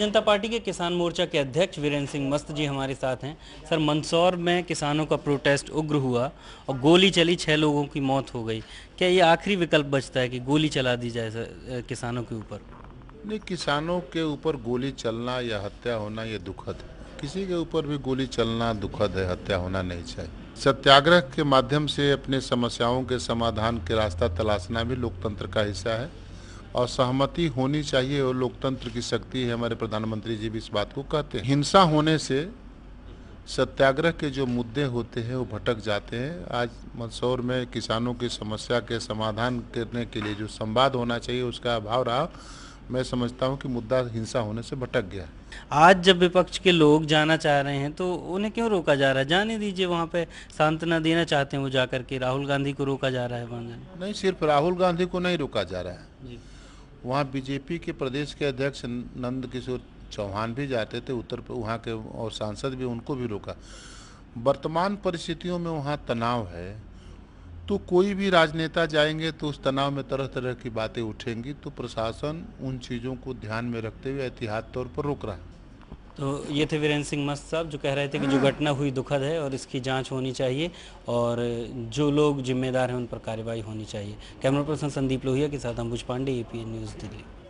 जनता पार्टी के किसान मोर्चा के अध्यक्ष वीरेंद्र सिंह मस्त जी हमारे साथ हैं सर मंदसौर में किसानों का प्रोटेस्ट उग्र हुआ और गोली चली छः लोगों की मौत हो गई क्या ये आखिरी विकल्प बचता है कि गोली चला दी जाए सर, किसानों के ऊपर नहीं किसानों के ऊपर गोली चलना या हत्या होना ये दुखद है किसी के ऊपर भी गोली चलना दुखद है हत्या होना नहीं चाहिए सत्याग्रह के माध्यम से अपने समस्याओं के समाधान के रास्ता तलाशना भी लोकतंत्र का हिस्सा है और सहमति होनी चाहिए और लोकतंत्र की शक्ति है हमारे प्रधानमंत्री जी भी इस बात को कहते हैं हिंसा होने से सत्याग्रह के जो मुद्दे होते हैं वो भटक जाते हैं आज मंदसौर में किसानों की समस्या के समाधान करने के लिए जो संवाद होना चाहिए उसका अभाव रहा मैं समझता हूँ कि मुद्दा हिंसा होने से भटक गया आज जब विपक्ष के लोग जाना चाह रहे हैं तो उन्हें क्यों रोका जा रहा है जाने दीजिए वहाँ पे सांत्वना देना चाहते हैं वो जाकर के राहुल गांधी को रोका जा रहा है नहीं सिर्फ राहुल गांधी को नहीं रोका जा रहा है जी वहाँ बीजेपी के प्रदेश के अध्यक्ष नंद किशोर चौहान भी जाते थे उत्तर वहाँ के और सांसद भी उनको भी रोका वर्तमान परिस्थितियों में वहाँ तनाव है तो कोई भी राजनेता जाएंगे तो उस तनाव में तरह तरह की बातें उठेंगी तो प्रशासन उन चीज़ों को ध्यान में रखते हुए एहतियात तौर पर रोक रहा है तो ये थे वीरेंद्र सिंह मस्त साहब जो कह रहे थे कि जो घटना हुई दुखद है और इसकी जांच होनी चाहिए और जो लोग जिम्मेदार हैं उन पर कार्रवाई होनी चाहिए कैमरा पर्सन संदीप लोहिया के साथ अंबुज पांडे ए न्यूज़ दिल्ली